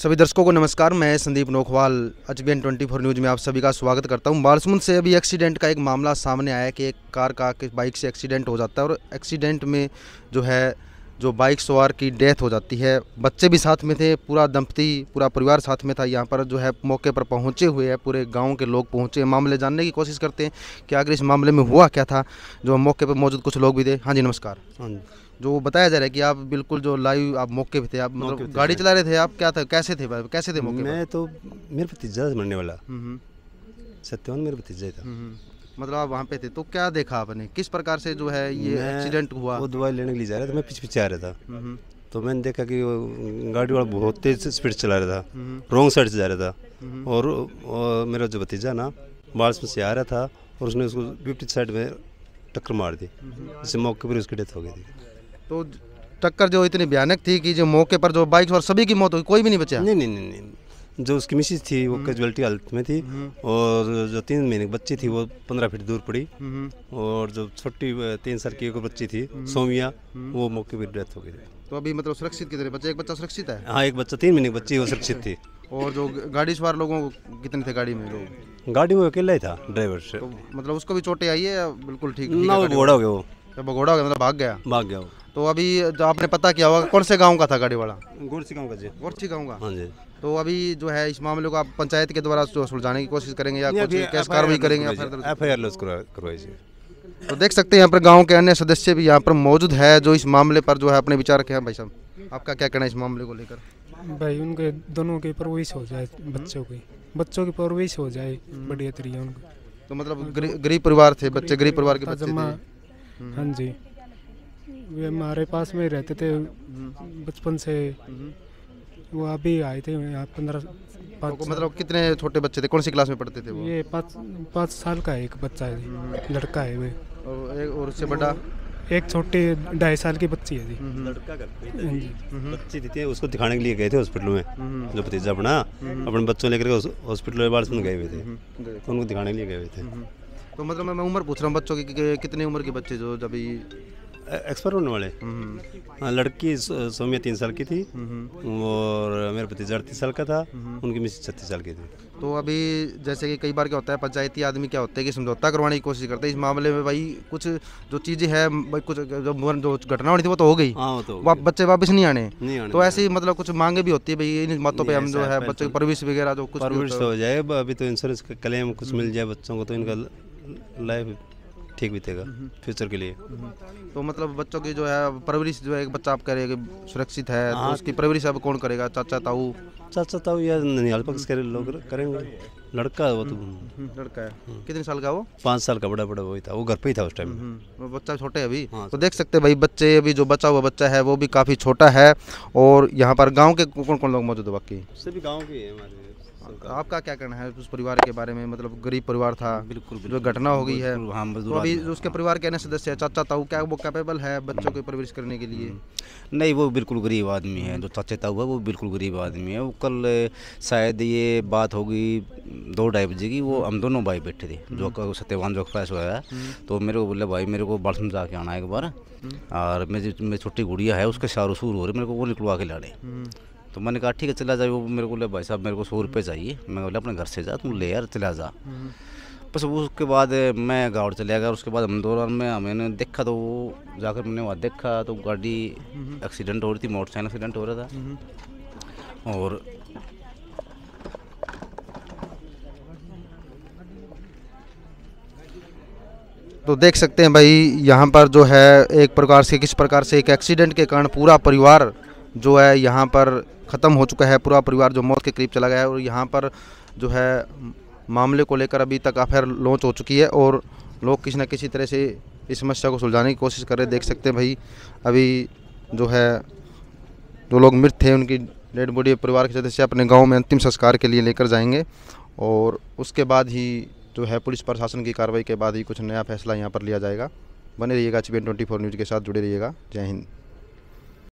सभी दर्शकों को नमस्कार मैं Sandeep Nokhwal H B N twenty four news में आप सभी का स्वागत करता हूं बालसमुंद से अभी एक्सीडेंट का एक मामला सामने आया कि एक कार का बाइक से एक्सीडेंट हो जाता है और एक्सीडेंट में जो है जो बाइक सवार की डेथ हो जाती है बच्चे भी साथ में थे पूरा दंपति पूरा परिवार साथ में था यहाँ पर जो है मौके पर पहुँचे हुए हैं पूरे गांव के लोग पहुँचे मामले जानने की कोशिश करते हैं कि आखिर इस मामले में हुआ क्या था जो मौके पर मौजूद कुछ लोग भी थे हाँ जी नमस्कार हाँ जो बताया जा रहा है कि आप बिल्कुल जो लाइव आप मौके पर थे आप मतलब गाड़ी चला रहे थे आप क्या था कैसे थे कैसे थे मौके मैं तो मेरे भतीजा मरने वाला हम्म, हम्म। सत्यवान मेरे भतीजा था हम्म, मतलब आप वहाँ पे थे तो क्या देखा आपने किस प्रकार से जो है ये एक्सीडेंट हुआ वो दवाई लेने के लिए जा रहा था मैं पीछे पीछे आ रहा था हम्म। तो मैंने देखा कि गाड़ी वाला बहुत तेज स्पीड चला रहा था रॉन्ग हम्म। साइड से जा रहा था हम्म। और, और मेरा जो भतीजा ना बारिश में से आ रहा था और उसने उसको विपरीत साइड में टक्कर मार दी जिससे मौके पर उसकी डेथ हो गई थी तो टक्कर जो इतनी भयानक थी कि जो मौके पर जो बाइक और सभी की मौत हुई कोई भी नहीं बचा नहीं नहीं नहीं, नहीं। जो उसकी मिसिज थी वो कैजुअलिटी हम्म। हालत में थी हम्म। और जो तीन महीने की बच्ची थी वो पंद्रह फीट दूर पड़ी हम्म, और जो छोटी तीन साल की एक बच्ची थी सोमिया वो मौके पर डेथ हो गई तो अभी मतलब सुरक्षित कितने बच्चे एक बच्चा सुरक्षित है हाँ एक बच्चा तीन महीने की बच्ची वो सुरक्षित थी और जो गाड़ी सवार लोगों को कितने थे गाड़ी में लोग गाड़ी में अकेला ही था ड्राइवर से तो मतलब उसको भी चोटें आई है बिल्कुल ठीक ना घोड़ा हो गया वो जब घोड़ा हो गया मतलब भाग गया भाग गया तो अभी जो आपने पता किया होगा कौन से गांव का था गाड़ी वाला गोरसी गांव का जी गोरसी गांव का हाँ जी तो अभी जो है इस मामले को आप पंचायत के द्वारा जो सुलझाने की कोशिश करेंगे या कुछ कैसे कार्रवाई करेंगे एफ आई आर करवाइए तो देख सकते हैं यहाँ पर गांव के अन्य सदस्य भी यहाँ पर मौजूद है जो इस मामले पर जो है अपने विचार रखे हैं भाई साहब आपका क्या कहना है इस मामले को लेकर भाई उनके दोनों की परवरिश हो जाए बच्चों की बच्चों की परवरिश हो जाए हम्म। बढ़िया तरीके उनको तो मतलब गरीब परिवार थे बच्चे गरीब परिवार के बच्चे थे हम्म। हाँ जी वे हमारे पास में रहते थे हम्म। बचपन से वो अभी आए थे पंद्रह मतलब कितने छोटे बच्चे थे कौन सी क्लास में पढ़ते थे वो ये पाँच पाँच साल का एक बच्चा है लड़का है वे और एक और उससे बड़ा एक छोटे ढाई साल की बच्ची है जी हम्म, हम्म। लड़का हाँ हम्म, बच्ची थी उसको दिखाने के लिए गए थे हॉस्पिटल में जो भतीजा अपना अपने बच्चों लेकर हॉस्पिटल में बाहर से गए हुए थे उनको दिखाने के लिए गए हुए थे तो मतलब मैं उम्र पूछ रहा हूँ बच्चों की कितनी उम्र के बच्चे जो जब होने वाले हाँ, लड़की सोमिया तीन साल की थी और मेरा भतीजा अड़तीस साल का था उनकी मिसी छत्तीस साल की थी तो अभी जैसे कि कई बार क्या होता है पंचायती आदमी क्या होते हैं कि समझौता करवाने की कोशिश करते हैं इस मामले में भाई कुछ जो चीज़ें है भाई कुछ जो जो घटना होनी थी वो तो हो गई हाँ, तो वाप, बच्चे वापस नहीं आने तो ऐसे ही मतलब कुछ मांगे भी होती है भाई इन मतों पर हम जो है बच्चों की परविश वगैरह जो कुछ तो हो जाए अभी तो इंश्योरेंस का क्लेम कुछ मिल जाए बच्चों को तो इनका लाइफ ठीक बीतेगा फ्यूचर हम्म, हम्म। के लिए हम्म, तो मतलब बच्चों की जो है परवरिश जो है बच्चा आप कह रहे करेगा सुरक्षित है तो हाँ। उसकी परवरिश अब कौन करेगा चाचा ताऊ चाचा ताऊ या ननिहाल पक्ष करे लोग करेंगे लड़का है वो तो हम्म, हम्म, हम्म, लड़का है कितने साल का वो पाँच साल का बड़ा बड़ा वही था वो घर पे ही था उस टाइम वो बच्चा छोटे अभी हाँ, तो देख सकते हैं भाई बच्चे अभी जो बचा हुआ बच्चा है वो भी काफ़ी छोटा है और यहाँ पर गाँव के कौन कौन लोग मौजूद है बाकी सभी गाँव के हमारे हाँ, आपका क्या कहना है उस परिवार के बारे में मतलब गरीब परिवार था बिल्कुल जो घटना हो गई है हाँ तो अभी उसके हाँ। परिवार के अन्य सदस्य है चाचा ताऊ क्या वो कैपेबल है बच्चों की परवरिश करने के लिए नहीं वो बिल्कुल गरीब आदमी है जो चाचा ताऊ है वो बिल्कुल गरीब आदमी है वो कल शायद ये बात होगी दो ढाई बजे की वो हम दोनों भाई बैठे थे जो हम्म। सत्यवान जो फैस हुआ तो मेरे को बोले भाई मेरे को बर्थम जाके आना एक बार हम्म। और मेरी मेरी छोटी गुड़िया है उसके सारो सूर हो रहे मेरे को वो निकलवा के लाने हम्म। तो मैंने कहा ठीक है चला जाए वो मेरे को बोले भाई साहब मेरे को सौ रुपये चाहिए मैं बोला अपने घर से जा तुम ले यार चला जा बस उसके बाद मैं गाँव चला गया उसके बाद हम दौरान में हमें देखा तो वो जाकर मैंने वहाँ देखा तो गाड़ी एक्सीडेंट हो रही थी मोटरसाइकिल एक्सीडेंट हो रहा था और तो देख सकते हैं भाई यहाँ पर जो है एक प्रकार से किस प्रकार से एक एक्सीडेंट के कारण पूरा परिवार जो है यहाँ पर ख़त्म हो चुका है पूरा परिवार जो मौत के करीब चला गया है और यहाँ पर जो है मामले को लेकर अभी तक अफेयर लॉन्च हो चुकी है और लोग किसी न किसी तरह से इस समस्या को सुलझाने की कोशिश कर रहे देख सकते हैं भाई अभी जो है जो लोग मृत थे उनकी डेड बॉडी परिवार के सदस्य अपने गांव में अंतिम संस्कार के लिए लेकर जाएंगे और उसके बाद ही जो तो है पुलिस प्रशासन की कार्रवाई के बाद ही कुछ नया फैसला यहाँ पर लिया जाएगा बने रहिएगा एच न्यूज़ के साथ जुड़े रहिएगा जय हिंद